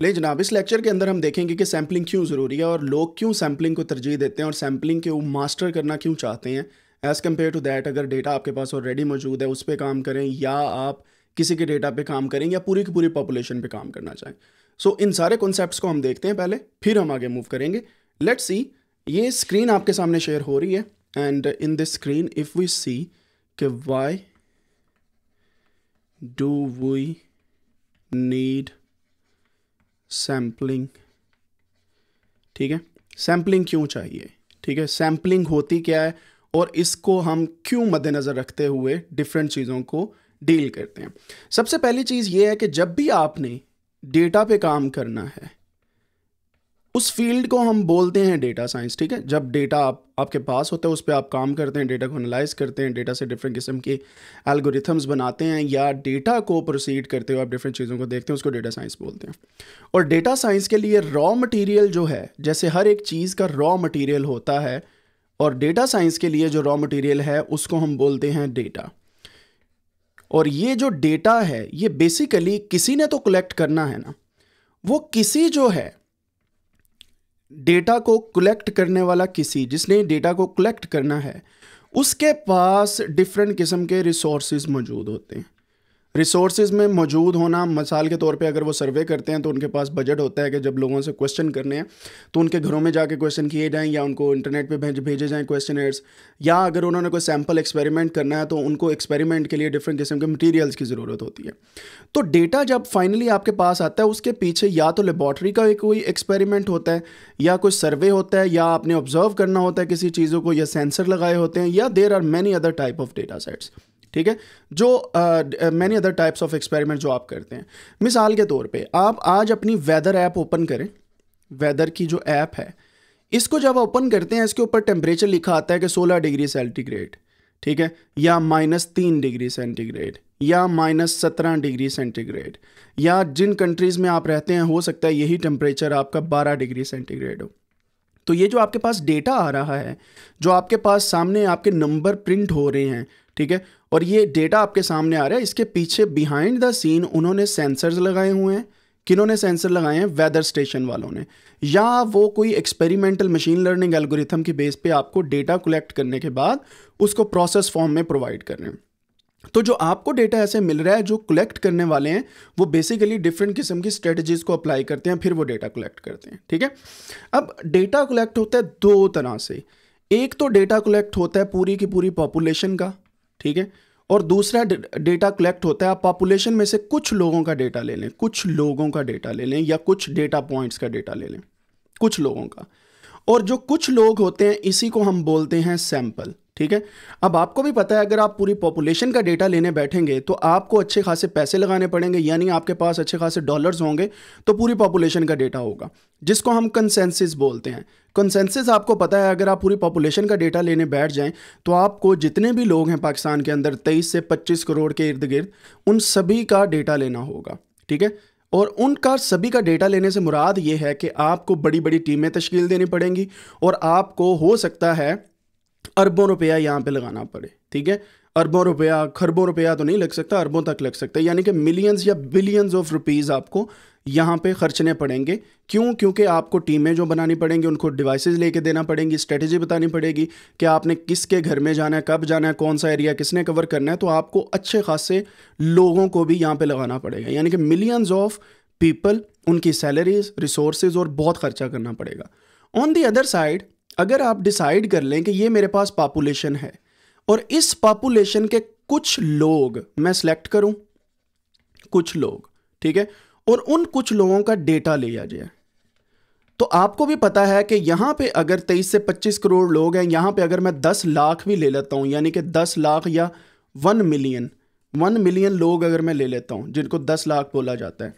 ले जनाब इस लेक्चर के अंदर हम देखेंगे कि सैम्पलिंग क्यों ज़रूरी है और लोग क्यों सैम्पलिंग को तरजीह देते हैं और सैम्पलिंग के वो मास्टर करना क्यों चाहते हैं एज़ कम्पेयर टू दैट अगर डेटा आपके पास ऑलरेडी मौजूद है उस पर काम करें या आप किसी के डेटा पे काम करें या पूरी की पूरी पॉपुलेशन पे काम करना चाहें सो so, इन सारे कॉन्सेप्ट को हम देखते हैं पहले फिर हम आगे मूव करेंगे लेट्स सी ये स्क्रीन आपके सामने शेयर हो रही है and in this screen if we see okay why do we need sampling ठीक है सैम्पलिंग क्यों चाहिए ठीक है सैम्पलिंग होती क्या है और इसको हम क्यों मद्देनज़र रखते हुए डिफरेंट चीज़ों को डील करते हैं सबसे पहली चीज़ ये है कि जब भी आपने डेटा पे काम करना है उस फील्ड को हम बोलते हैं डेटा साइंस ठीक है जब डेटा आप आपके पास होता है उस पर आप काम करते हैं डेटा को एनालाइज करते हैं डेटा से डिफरेंट किस्म के एल्गोरिथम्स बनाते हैं या डेटा को प्रोसीड करते हुए आप डिफरेंट चीज़ों को देखते हैं उसको डेटा साइंस बोलते हैं और डेटा साइंस के लिए रॉ मटेरियल जो है जैसे हर एक चीज़ का रॉ मटेरियल होता है और डेटा साइंस के लिए जो रॉ मटेरियल है उसको हम बोलते हैं डेटा और ये जो डेटा है ये बेसिकली किसी ने तो कलेक्ट करना है ना वो किसी जो है डेटा को कलेक्ट करने वाला किसी जिसने डेटा को कलेक्ट करना है उसके पास डिफरेंट किस्म के रिसोर्स मौजूद होते हैं रिसोर्सेज में मौजूद होना मिसाल के तौर पे अगर वो सर्वे करते हैं तो उनके पास बजट होता है कि जब लोगों से क्वेश्चन करने हैं तो उनके घरों में जाके क्वेश्चन किए जाएँ या उनको इंटरनेट पे भेज भेजे जाएँ क्वेश्चन या अगर उन्होंने कोई सैम्पल एक्सपेरिमेंट करना है तो उनको एक्सपेरिमेंट के लिए डिफरेंट किस्म के मटीरियल्स की ज़रूरत होती है तो डेटा जब फाइनली आपके पास आता है उसके पीछे या तो लेबॉटरी का कोई एक्सपेरिमेंट होता है या कोई सर्वे होता है या आपने ऑब्जर्व करना होता है किसी चीज़ों को या सेंसर लगाए होते हैं या there are many other type of data sets ठीक है जो many other types of experiment जो आप करते हैं मिसाल के तौर पे आप आज अपनी वेदर ऐप ओपन करें वेदर की जो ऐप है इसको जब ओपन करते हैं इसके ऊपर टेम्परेचर लिखा आता है कि 16 डिग्री सेंटीग्रेड ठीक है या माइनस तीन डिग्री सेंटीग्रेड या माइनस सत्रह डिग्री सेंटीग्रेड या जिन कंट्रीज़ में आप रहते हैं हो सकता है यही टेम्परेचर आपका बारह डिग्री सेंटीग्रेड हो तो ये जो आपके पास डेटा आ रहा है जो आपके पास सामने आपके नंबर प्रिंट हो रहे हैं ठीक है और ये डेटा आपके सामने आ रहा है इसके पीछे बिहाइंड द सीन उन्होंने सेंसर्स लगाए हुए हैं किन्होंने सेंसर लगाए हैं वेदर स्टेशन वालों ने या वो कोई एक्सपेरिमेंटल मशीन लर्निंग एल्गोरिथम के बेस पे आपको डेटा कलेक्ट करने के बाद उसको प्रोसेस फॉर्म में प्रोवाइड कर रहे हैं तो जो आपको डेटा ऐसे मिल रहा है जो कलेक्ट करने वाले हैं वो बेसिकली डिफरेंट किस्म की स्ट्रेटजीज को अप्लाई करते हैं फिर वो डेटा कलेक्ट करते हैं ठीक है अब डेटा कलेक्ट होता है दो तरह से एक तो डेटा कलेक्ट होता है पूरी की पूरी पॉपुलेशन का ठीक है और दूसरा डेटा कलेक्ट होता है आप पॉपुलेशन में से कुछ लोगों का डेटा ले लें कुछ लोगों का डेटा ले लें या कुछ डेटा पॉइंट्स का डेटा ले लें कुछ लोगों का और जो कुछ लोग होते हैं इसी को हम बोलते हैं सैंपल ठीक है अब आपको भी पता है अगर आप पूरी पॉपुलेशन का डेटा लेने बैठेंगे तो आपको अच्छे खासे पैसे लगाने पड़ेंगे यानी आपके पास अच्छे खासे डॉलर्स होंगे तो पूरी पॉपुलेशन का डेटा होगा जिसको हम कंसेंसिस बोलते हैं कंसेंसिस आपको पता है अगर आप पूरी पॉपुलेशन का डेटा लेने बैठ जाएं तो आपको जितने भी लोग हैं पाकिस्तान के अंदर तेईस से पच्चीस करोड़ के इर्द गिर्द उन सभी का डेटा लेना होगा ठीक है और उनका सभी का डेटा लेने से मुराद ये है कि आपको बड़ी बड़ी टीमें तश्कील देनी पड़ेंगी और आपको हो सकता है अरबों रुपया यहाँ पे लगाना पड़े ठीक है अरबों रुपया खरबों रुपया तो नहीं लग सकता अरबों तक लग सकता यानी कि मिलियंस या बिलियंस ऑफ रुपीज़ आपको यहाँ पे खर्चने पड़ेंगे क्यों क्योंकि आपको टीमें जो बनानी पड़ेंगी उनको डिवाइसेस लेके देना पड़ेंगी स्ट्रेटजी बतानी पड़ेगी कि आपने किसके घर में जाना है कब जाना है कौन सा एरिया किसने कवर करना है तो आपको अच्छे खासे लोगों को भी यहाँ पर लगाना पड़ेगा यानी कि मिलियंस ऑफ पीपल उनकी सैलरीज रिसोर्स और बहुत खर्चा करना पड़ेगा ऑन दी अदर साइड अगर आप डिसाइड कर लें कि ये मेरे पास पॉपुलेशन है और इस पॉपुलेशन के कुछ लोग मैं सिलेक्ट करूं कुछ लोग ठीक है और उन कुछ लोगों का डेटा ले आ जाए तो आपको भी पता है कि यहां पे अगर 23 से 25 करोड़ लोग हैं यहां पे अगर मैं 10 लाख भी ले लेता हूं यानी कि 10 लाख या 1 मिलियन 1 मिलियन लोग अगर मैं ले लेता हूं जिनको 10 लाख बोला जाता है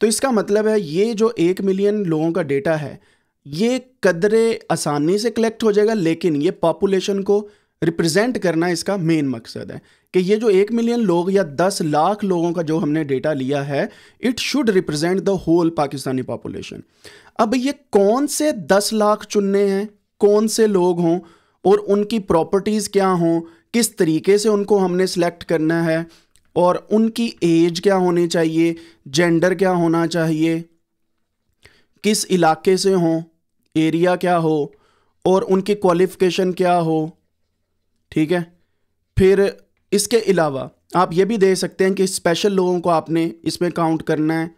तो इसका मतलब है ये जो एक मिलियन लोगों का डेटा है ये कदरे आसानी से कलेक्ट हो जाएगा लेकिन ये पॉपुलेशन को रिप्रेजेंट करना इसका मेन मकसद है कि ये जो एक मिलियन लोग या दस लाख लोगों का जो हमने डेटा लिया है it should represent the whole Pakistani population अब ये कौन से दस लाख चुनने हैं कौन से लोग हों और उनकी प्रॉपर्टीज़ क्या हों किस तरीके से उनको हमने सेलेक्ट करना है और उनकी एज क्या होनी चाहिए जेंडर क्या होना चाहिए किस इलाके से हों एरिया क्या हो और उनकी क्वालिफिकेशन क्या हो ठीक है फिर इसके अलावा आप ये भी दे सकते हैं कि स्पेशल लोगों को आपने इसमें काउंट करना है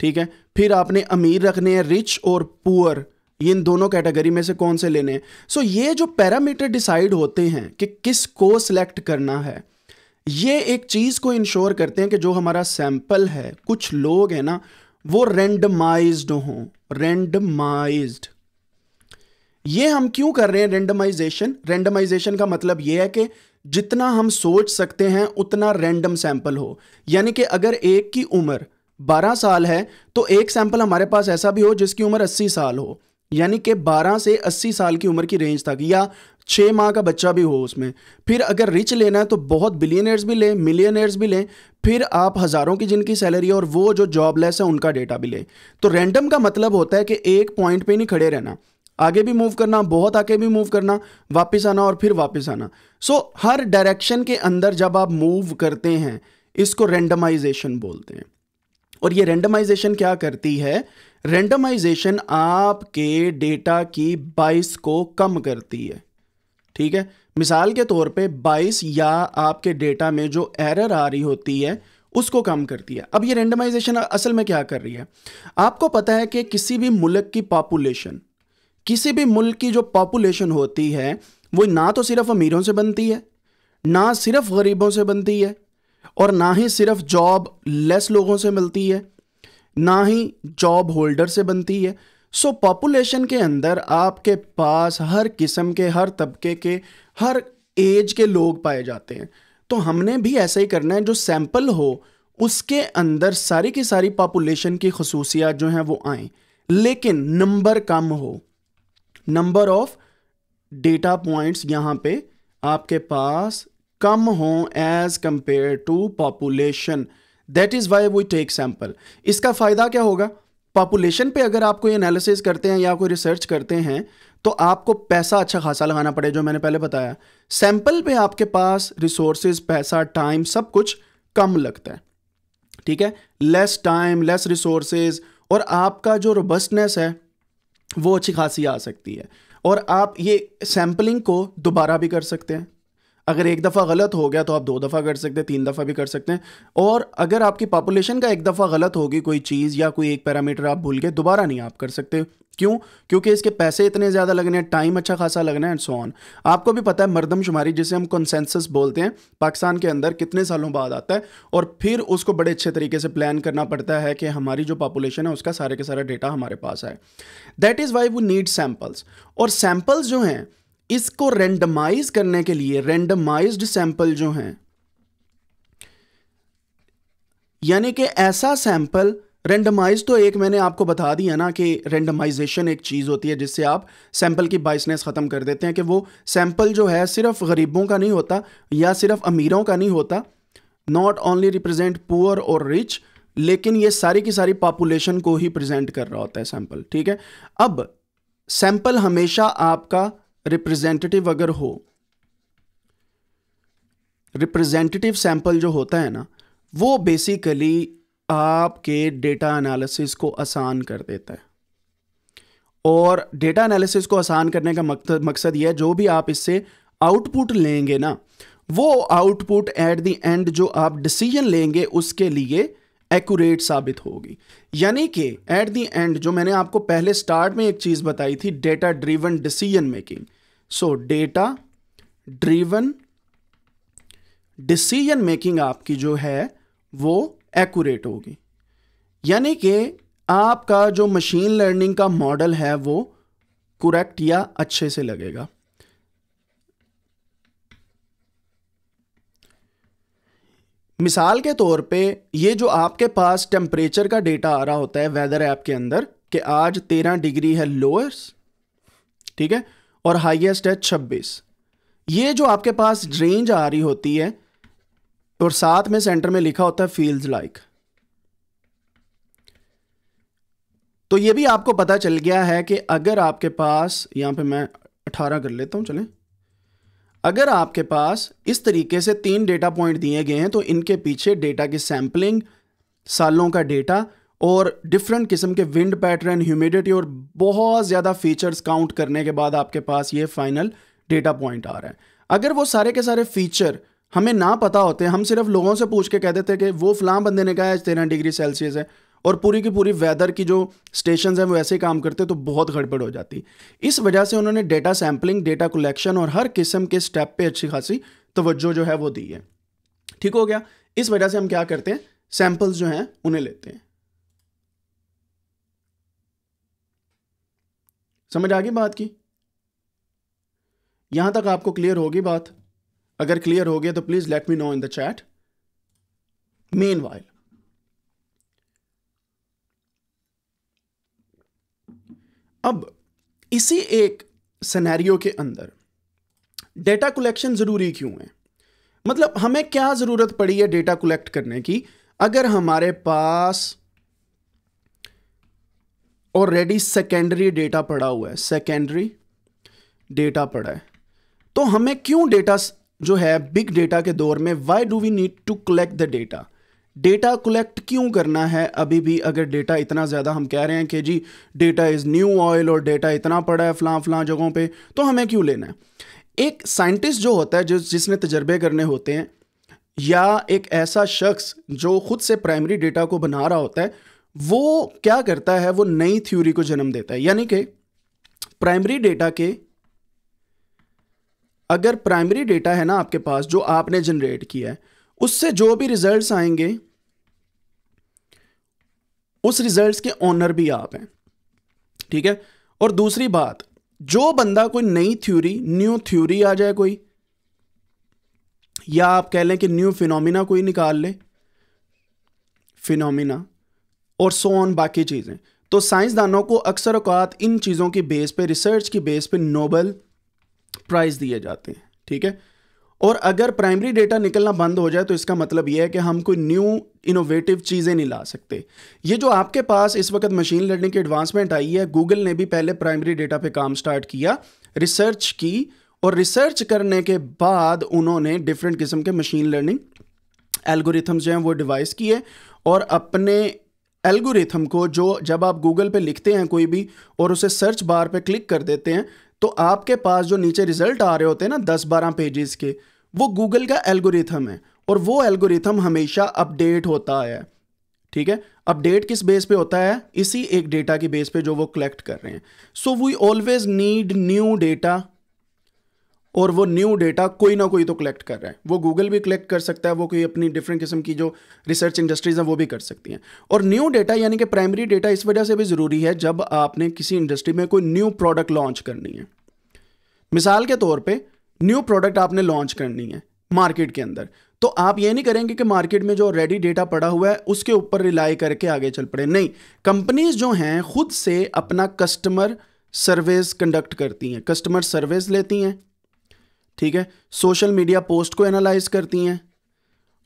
ठीक है फिर आपने अमीर रखने हैं रिच और पुअर इन दोनों कैटेगरी में से कौन से लेने हैं सो ये जो पैरामीटर डिसाइड होते हैं कि किस को सिलेक्ट करना है ये एक चीज़ को इंश्योर करते हैं कि जो हमारा सैम्पल है कुछ लोग हैं ना वो रेंडमाइज्ड हों रेंडमाइज्ड ये हम क्यों कर रहे हैं रेंडमाइजेशन रेंडमाइजेशन का मतलब ये है कि जितना हम सोच सकते हैं उतना रेंडम सैंपल हो यानी कि अगर एक की उम्र 12 साल है तो एक सैंपल हमारे पास ऐसा भी हो जिसकी उम्र 80 साल हो यानी कि 12 से 80 साल की उम्र की रेंज तक या छः माह का बच्चा भी हो उसमें फिर अगर रिच लेना है तो बहुत बिलियनर्स भी लें मिलियनर्स भी लें फिर आप हज़ारों की जिनकी सैलरी है और वो जो जॉबलेस है उनका डेटा भी लें तो रेंडम का मतलब होता है कि एक पॉइंट पर नहीं खड़े रहना आगे भी मूव करना बहुत आगे भी मूव करना वापस आना और फिर वापस आना सो so, हर डायरेक्शन के अंदर जब आप मूव करते हैं इसको रेंडमाइजेशन बोलते हैं और ये रेंडमाइजेशन क्या करती है रेंडमाइजेशन आपके डेटा की बाइस को कम करती है ठीक है मिसाल के तौर पे 22 या आपके डेटा में जो एरर आ रही होती है उसको कम करती है अब ये रेंडमाइजेशन असल में क्या कर रही है आपको पता है कि किसी भी मुल्क की पॉपुलेशन किसी भी मुल्क की जो पॉपुलेशन होती है वो ना तो सिर्फ अमीरों से बनती है ना सिर्फ गरीबों से बनती है और ना ही सिर्फ जॉब लेस लोगों से मिलती है ना ही जॉब होल्डर से बनती है सो so, पॉपुलेशन के अंदर आपके पास हर किस्म के हर तबके के हर एज के लोग पाए जाते हैं तो हमने भी ऐसा ही करना है जो सैंपल हो उसके अंदर सारी की सारी पॉपुलेशन की खसूसियात जो हैं वो आएँ लेकिन नंबर कम हो नंबर ऑफ डेटा पॉइंट्स यहाँ पे आपके पास कम हो as compare to population that is why we take sample इसका फ़ायदा क्या होगा पॉपुलेशन पे अगर आप कोई एनालिसिस करते हैं या कोई रिसर्च करते हैं तो आपको पैसा अच्छा खासा लगाना पड़े जो मैंने पहले बताया सैम्पल पे आपके पास रिसोर्सेज पैसा टाइम सब कुछ कम लगता है ठीक है लेस टाइम लेस रिसोर्सेज और आपका जो रोबस्टनेस है वो अच्छी खासी आ सकती है और आप ये सैम्पलिंग को दोबारा भी कर सकते हैं अगर एक दफ़ा गलत हो गया तो आप दो दफ़ा कर सकते हैं तीन दफ़ा भी कर सकते हैं और अगर आपकी पॉपुलेशन का एक दफ़ा गलत होगी कोई चीज़ या कोई एक पैरामीटर आप भूल गए दोबारा नहीं आप कर सकते क्यों क्योंकि इसके पैसे इतने ज़्यादा लगने हैं टाइम अच्छा खासा लगना है एंड सो ऑन आपको भी पता है मरदमशुमारी जिसे हम कंसेंसस बोलते हैं पाकिस्तान के अंदर कितने सालों बाद आता है और फिर उसको बड़े अच्छे तरीके से प्लान करना पड़ता है कि हमारी जो पॉपुलेशन है उसका सारे के सारा डेटा हमारे पास है दैट इज़ वाई वो नीड सैम्पल्स और सैम्पल्स जो हैं इसको रेंडमाइज करने के लिए रेंडमाइज सैंपल जो हैं यानी कि ऐसा सैंपल रेंडमाइज तो एक मैंने आपको बता दिया ना कि रेंडमाइजेशन एक चीज़ होती है जिससे आप सैंपल की बाइसनेस ख़त्म कर देते हैं कि वो सैंपल जो है सिर्फ गरीबों का नहीं होता या सिर्फ अमीरों का नहीं होता नॉट ओनली रिप्रेजेंट पुअर और रिच लेकिन ये सारी की सारी पॉपुलेशन को ही प्रेजेंट कर रहा होता है सैंपल ठीक है अब सैंपल हमेशा आपका रिप्रेजेंटेटिव अगर हो रिप्रेजेंटेटिव सैंपल जो होता है ना वो बेसिकली आपके डेटा एनालिसिस को आसान कर देता है और डेटा एनालिसिस को आसान करने का मकसद यह है जो भी आप इससे आउटपुट लेंगे ना वो आउटपुट एट द एंड जो आप डिसीजन लेंगे उसके लिए एक्यूरेट साबित होगी यानी कि एट द एंड जो मैंने आपको पहले स्टार्ट में एक चीज़ बताई थी data driven decision making so data driven decision making आपकी जो है वो एक्यूरेट होगी यानी कि आपका जो मशीन लर्निंग का मॉडल है वो करेक्ट या अच्छे से लगेगा मिसाल के तौर पे ये जो आपके पास टेम्परेचर का डेटा आ रहा होता है वेदर ऐप के अंदर कि आज तेरह डिग्री है लोअर्स ठीक है और हाईएस्ट है छब्बीस ये जो आपके पास रेंज आ रही होती है और साथ में सेंटर में लिखा होता है फील्स लाइक तो ये भी आपको पता चल गया है कि अगर आपके पास यहां पे मैं अठारह कर लेता हूं चलें अगर आपके पास इस तरीके से तीन डेटा पॉइंट दिए गए हैं तो इनके पीछे डेटा की सैंपलिंग सालों का डेटा और डिफरेंट किस्म के विंड पैटर्न ह्यूमिडिटी और बहुत ज़्यादा फीचर्स काउंट करने के बाद आपके पास ये फाइनल डेटा पॉइंट आ रहा है अगर वो सारे के सारे फीचर हमें ना पता होते हम सिर्फ लोगों से पूछ के कह देते कि वो फलां बंदे ने कहा है तेरह डिग्री सेल्सियस है और पूरी की पूरी वेदर की जो स्टेशन हैं वो ऐसे ही काम करते तो बहुत गड़बड़ हो जाती इस वजह से उन्होंने डेटा सैम्पलिंग डेटा कलेक्शन और हर किस्म के स्टेप पे अच्छी खासी तवज्जो जो है वो दी है ठीक हो गया इस वजह से हम क्या करते हैं सैंपल्स जो हैं उन्हें लेते हैं समझ आ गई बात की यहां तक आपको क्लियर होगी बात अगर क्लियर हो गया तो please let me know in the chat meanwhile अब इसी एक सनेरियो के अंदर डेटा कलेक्शन ज़रूरी क्यों है मतलब हमें क्या ज़रूरत पड़ी है डेटा कलेक्ट करने की अगर हमारे पास ऑलरेडी सेकेंडरी डेटा पड़ा हुआ है सेकेंडरी डेटा पड़ा है तो हमें क्यों डेटा जो है बिग डेटा के दौर में why do we need to collect the data data collect क्यों करना है अभी भी अगर डेटा इतना ज़्यादा हम कह रहे हैं कि जी डेटा इज़ न्यू ऑयल और डेटा इतना पड़ा है फ़लाँ फ़लाँ जगहों पे तो हमें क्यों लेना है एक साइंटिस्ट जो होता है जिस जिसने तजर्बे करने होते हैं या एक ऐसा शख्स जो खुद से प्राइमरी डेटा को बना रहा होता है वो क्या करता है वो नई थ्योरी को जन्म देता है यानी कि प्राइमरी डेटा के अगर प्राइमरी डेटा है ना आपके पास जो आपने जनरेट किया है उससे जो भी रिजल्ट्स आएंगे उस रिजल्ट्स के ऑनर भी आप हैं ठीक है और दूसरी बात जो बंदा कोई नई थ्योरी न्यू थ्योरी आ जाए कोई या आप कह लें कि न्यू फिनोमिना कोई निकाल ले फिनोमिना और सो ऑन बाकी चीज़ें तो साइंसदानों को अक्सर अवकात इन चीज़ों की बेस पे रिसर्च की बेस पे नोबल प्राइस दिए जाते हैं ठीक है और अगर प्राइमरी डेटा निकलना बंद हो जाए तो इसका मतलब यह है कि हम कोई न्यू इनोवेटिव चीज़ें नहीं ला सकते ये जो आपके पास इस वक्त मशीन लर्निंग की एडवांसमेंट आई है गूगल ने भी पहले प्राइमरी डेटा पे काम स्टार्ट किया रिसर्च की और रिसर्च करने के बाद उन्होंने डिफरेंट किस्म के मशीन लर्निंग एल्गोरिथम्स जो हैं वो डिवाइस किए और अपने एल्गोरिथम को जो जब आप गूगल पे लिखते हैं कोई भी और उसे सर्च बार पे क्लिक कर देते हैं तो आपके पास जो नीचे रिजल्ट आ रहे होते हैं ना दस बारह पेजेस के वो गूगल का एल्गोरिथम है और वो एल्गोरिथम हमेशा अपडेट होता है ठीक है अपडेट किस बेस पे होता है इसी एक डेटा की बेस पे जो वो कलेक्ट कर रहे हैं so we always need new data और वो न्यू डेटा कोई ना कोई तो कलेक्ट कर रहा है वो गूगल भी कलेक्ट कर सकता है वो कोई अपनी डिफरेंट किस्म की जो रिसर्च इंडस्ट्रीज़ हैं वो भी कर सकती हैं और न्यू डेटा यानी कि प्राइमरी डेटा इस वजह से भी ज़रूरी है जब आपने किसी इंडस्ट्री में कोई न्यू प्रोडक्ट लॉन्च करनी है मिसाल के तौर पर न्यू प्रोडक्ट आपने लॉन्च करनी है मार्केट के अंदर तो आप ये नहीं करेंगे कि मार्केट में जो रेडी डेटा पड़ा हुआ है उसके ऊपर रिलाई करके आगे चल पड़े नहीं कंपनीज जो हैं खुद से अपना कस्टमर सर्विस कंडक्ट करती हैं कस्टमर सर्विस लेती हैं ठीक है सोशल मीडिया पोस्ट को एनालाइज करती हैं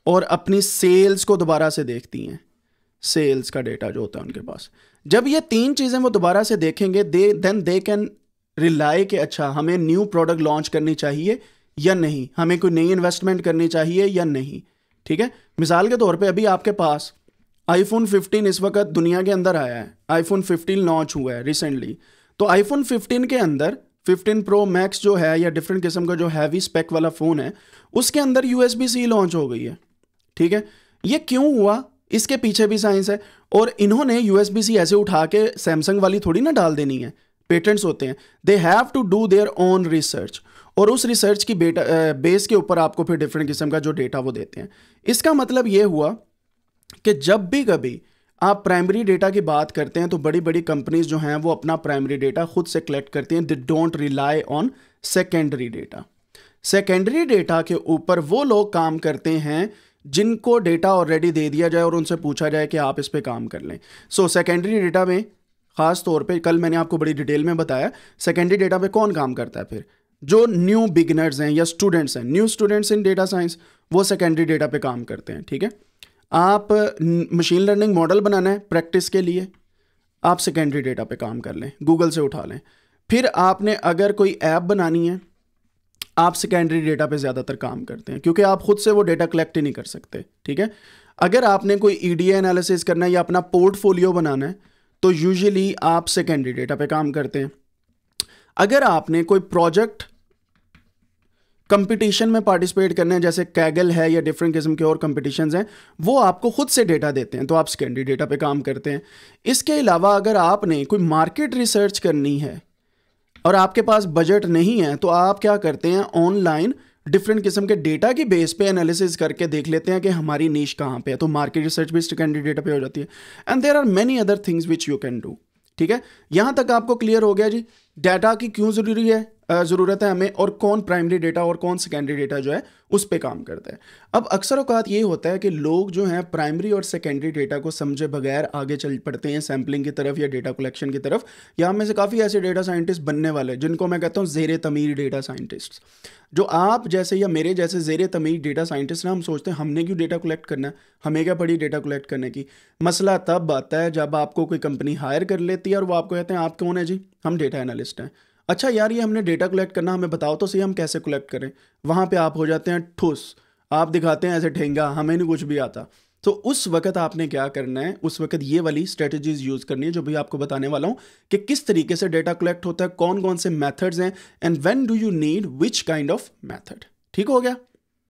और अपनी सेल्स को दोबारा से देखती हैं सेल्स का डेटा जो होता है उनके पास जब ये तीन चीज़ें वो दोबारा से देखेंगे they then they can rely के अच्छा हमें न्यू प्रोडक्ट लॉन्च करनी चाहिए या नहीं हमें कोई नई इन्वेस्टमेंट करनी चाहिए या नहीं ठीक है मिसाल के तौर पे अभी आपके पास आईफोन 15 इस वक्त दुनिया के अंदर आया है आईफोन 15 लॉन्च हुआ है रिसेंटली तो आईफोन 15 के अंदर फिफ्टीन प्रो मैक्स जो है या डिफरेंट किस्म का जो हैवी स्पेक वाला फ़ोन है उसके अंदर यू सी लॉन्च हो गई है ठीक है ये क्यों हुआ इसके पीछे भी साइंस है और इन्होंने यू सी ऐसे उठा के सैमसंग वाली थोड़ी ना डाल देनी है पेटेंट्स होते हैं they have to do their own research और उस रिसर्च की बेटा बेस के ऊपर आपको फिर डिफरेंट किस्म का जो डेटा वो देते हैं इसका मतलब ये हुआ कि जब भी कभी आप प्राइमरी डेटा की बात करते हैं तो बड़ी बड़ी कंपनीज जो हैं वो अपना प्राइमरी डेटा खुद से कलेक्ट करती हैं they don't rely on secondary data secondary data के ऊपर वो लोग काम करते हैं जिनको डेटा ऑलरेडी दे दिया जाए और उनसे पूछा जाए कि आप इस पर काम कर लें सो सेकेंडरी डेटा में ख़ास तौर पे कल मैंने आपको बड़ी डिटेल में बताया सेकेंडरी डेटा पे कौन काम करता है फिर जो न्यू बिगिनर्स हैं या स्टूडेंट्स हैं new students in data science वो सेकेंडरी डेटा पे काम करते हैं ठीक है आप मशीन लर्निंग मॉडल बनाना है प्रैक्टिस के लिए आप सेकेंडरी डेटा पे काम कर लें गूगल से उठा लें फिर आपने अगर कोई ऐप बनानी है आप सेकेंडरी डेटा पे ज़्यादातर काम करते हैं क्योंकि आप खुद से वो डेटा कलेक्ट ही नहीं कर सकते ठीक है अगर आपने कोई ई e एनालिसिस करना है या अपना पोर्टफोलियो बनाना है तो यूजली आप सेकेंडरी डेटा पर काम करते हैं अगर आपने कोई प्रोजेक्ट कंपटीशन में पार्टिसिपेट करने हैं जैसे कैगल है या डिफरेंट किस्म के और कंपटीशन हैं वो आपको खुद से डेटा देते हैं तो आप सेकेंडरी डेटा पे काम करते हैं इसके अलावा अगर आपने कोई मार्केट रिसर्च करनी है और आपके पास बजट नहीं है तो आप क्या करते हैं ऑनलाइन डिफरेंट किस्म के डेटा की बेस पे एनालिसिस करके देख लेते हैं कि हमारी नीच कहाँ पे है तो मार्केट रिसर्च भी सेकेंडरी डेटा पे हो जाती है and there are many other things which you can do ठीक है यहाँ तक आपको क्लियर हो गया जी डाटा की क्यों ज़रूरी है ज़रूरत है हमें और कौन प्राइमरी डेटा और कौन सेकेंडरी डेटा जो है उस पर काम करता है अब अक्सर अवकात ये होता है कि लोग जो हैं प्राइमरी और सेकेंडरी डेटा को समझे बगैर आगे चल पड़ते हैं सैम्पलिंग की तरफ या डेटा कलेक्शन की तरफ या हमें से काफ़ी ऐसे डेटा साइंटिस्ट बनने वाले हैं जिनको मैं कहता हूँ जेर तमीर डेटा साइंटिस्ट जो आप जैसे या मेरे जैसे जेर तमीर डेटा साइंटिस्ट ना हम सोचते हैं हमने क्यों डेटा कलेक्ट करना है हमें क्या पड़ी डेटा कलेक्ट करने की मसला तब आता है जब आपको कोई कंपनी हायर कर लेती है और वो आपको कहते हैं आप कौन है जी हम डेटा एनालिस्ट हैं अच्छा यार ये हमने डेटा कलेक्ट करना हमें बताओ तो सही हम कैसे कलेक्ट करें वहाँ पे आप हो जाते हैं ठुस आप दिखाते हैं ऐसे ठेंगा हमें नहीं कुछ भी आता तो उस वक्त आपने क्या करना है उस वक्त ये वाली स्ट्रेटजीज यूज़ करनी है जो भी आपको बताने वाला हूँ कि किस तरीके से डेटा कलेक्ट होता है कौन कौन से मैथड्स हैं and when do you need which kind of method ठीक हो गया